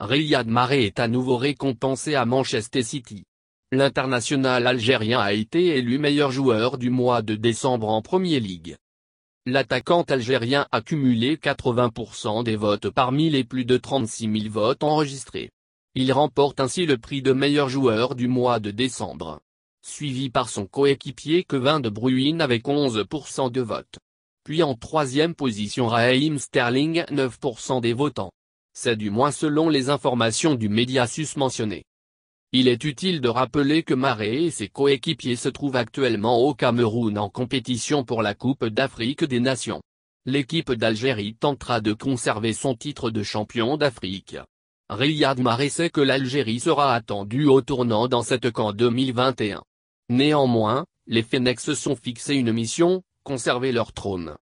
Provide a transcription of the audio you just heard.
Riyad Mahrez est à nouveau récompensé à Manchester City. L'international algérien a été élu meilleur joueur du mois de décembre en Premier League. L'attaquant algérien a cumulé 80% des votes parmi les plus de 36 000 votes enregistrés. Il remporte ainsi le prix de meilleur joueur du mois de décembre. Suivi par son coéquipier Kevin De Bruyne avec 11% de votes. Puis en troisième position Raheem Sterling 9% des votants c'est du moins selon les informations du média susmentionné. Il est utile de rappeler que Maré et ses coéquipiers se trouvent actuellement au Cameroun en compétition pour la Coupe d'Afrique des Nations. L'équipe d'Algérie tentera de conserver son titre de champion d'Afrique. Riyad Marais sait que l'Algérie sera attendue au tournant dans cette camp 2021. Néanmoins, les Fenex se sont fixés une mission, conserver leur trône.